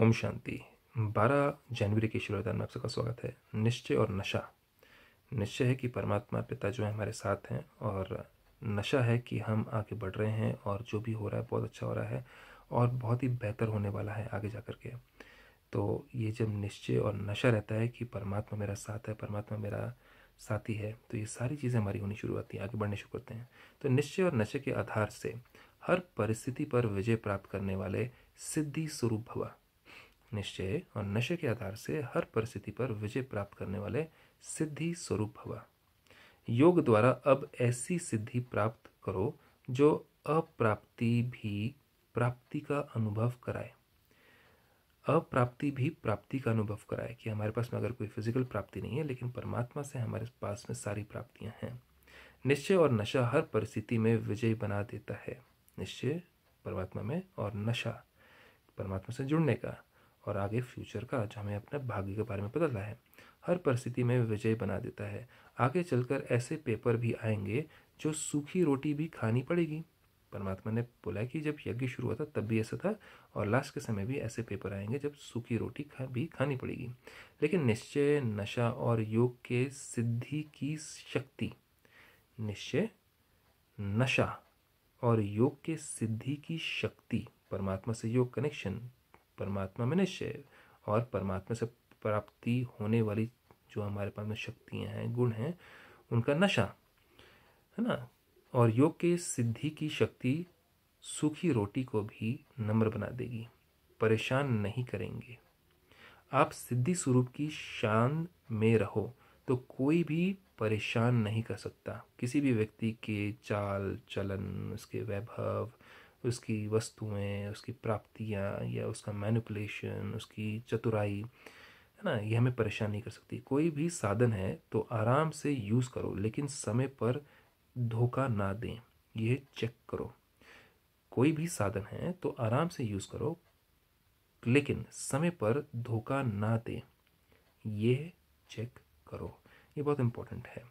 ओम शांति 12 जनवरी की शुरुआत में आप सबका स्वागत है निश्चय और नशा निश्चय है कि परमात्मा पिता जो है हमारे साथ हैं और नशा है कि हम आगे बढ़ रहे हैं और जो भी हो रहा है बहुत अच्छा हो रहा है और बहुत ही बेहतर होने वाला है आगे जा कर के तो ये जब निश्चय और नशा रहता है कि परमात्मा मेरा साथ है परमात्मा मेरा साथी है तो ये सारी चीज़ें हमारी होनी शुरू होती हैं आगे बढ़ने शुरू करते हैं तो निश्चय और नशे के आधार से हर परिस्थिति पर विजय प्राप्त करने वाले सिद्धि स्वरूप भवा निश्चय और नशे के आधार से हर परिस्थिति पर विजय प्राप्त करने वाले सिद्धि स्वरूप हवा योग द्वारा अब ऐसी सिद्धि प्राप्त करो जो अप्राप्ति भी प्राप्ति का अनुभव कराए अप्राप्ति भी प्राप्ति का अनुभव कराए कि हमारे पास में अगर कोई फिजिकल प्राप्ति नहीं है लेकिन परमात्मा से हमारे पास में सारी प्राप्तियां हैं निश्चय और नशा हर परिस्थिति में विजय बना देता है निश्चय परमात्मा में और नशा परमात्मा से जुड़ने का और आगे फ्यूचर का जो हमें अपने भाग्य के बारे में पता है हर परिस्थिति में विजय बना देता है आगे चलकर ऐसे पेपर भी आएंगे जो सूखी रोटी भी खानी पड़ेगी परमात्मा ने बोला कि जब यज्ञ शुरू हुआ था तब भी ऐसा था और लास्ट के समय भी ऐसे पेपर आएंगे जब सूखी रोटी खा भी खानी पड़ेगी लेकिन निश्चय नशा और योग के सिद्धि की शक्ति निश्चय नशा और योग के सिद्धि की शक्ति परमात्मा से योग कनेक्शन परमात्मा में निश्चय और परमात्मा से प्राप्ति होने वाली जो हमारे पास में शक्तियाँ हैं गुण हैं उनका नशा है ना और योग के सिद्धि की शक्ति सूखी रोटी को भी नम्र बना देगी परेशान नहीं करेंगे आप सिद्धि स्वरूप की शान में रहो तो कोई भी परेशान नहीं कर सकता किसी भी व्यक्ति के चाल चलन उसके वैभव उसकी वस्तुएं उसकी प्राप्तियाँ या उसका मैनिपुलेशन उसकी चतुराई है ना ये हमें परेशान नहीं कर सकती कोई भी साधन है तो आराम से यूज़ करो लेकिन समय पर धोखा ना दें ये चेक करो कोई भी साधन है तो आराम से यूज़ करो लेकिन समय पर धोखा ना दें ये चेक करो ये बहुत इम्पोर्टेंट है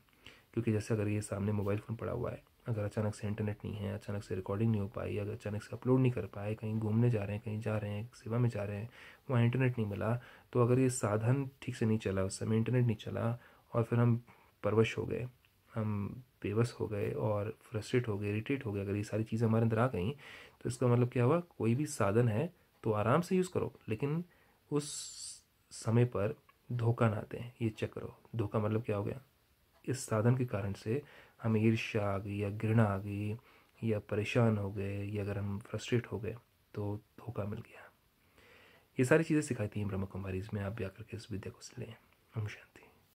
क्योंकि जैसे अगर ये सामने मोबाइल फ़ोन पड़ा हुआ है अगर अचानक से इंटरनेट नहीं है अचानक से रिकॉर्डिंग नहीं हो पाई अगर अचानक से अपलोड नहीं कर पाए कहीं घूमने जा रहे हैं कहीं जा रहे हैं सेवा में जा रहे हैं वहाँ इंटरनेट नहीं मिला तो अगर ये साधन ठीक से नहीं चला उस समय इंटरनेट नहीं चला और फिर हम परवश हो गए हम बेबस हो गए और फ्रस्ट्रेट हो गए इरीटेट हो गए अगर ये सारी चीज़ें हमारे अंदर आ गई तो इसका मतलब क्या हुआ कोई भी साधन है तो आराम से यूज़ करो लेकिन उस समय पर धोखा ना दें ये चेक करो धोखा मतलब क्या हो गया इस साधन के कारण से हम ईर्ष्या आ गई या घृणा आ गई या परेशान हो गए या अगर हम फ्रस्ट्रेट हो गए तो धोखा मिल गया ये सारी चीज़ें सिखाती हैं ब्रह्म कुमारी इसमें आप जा करके इस विद्या को लें हम शांति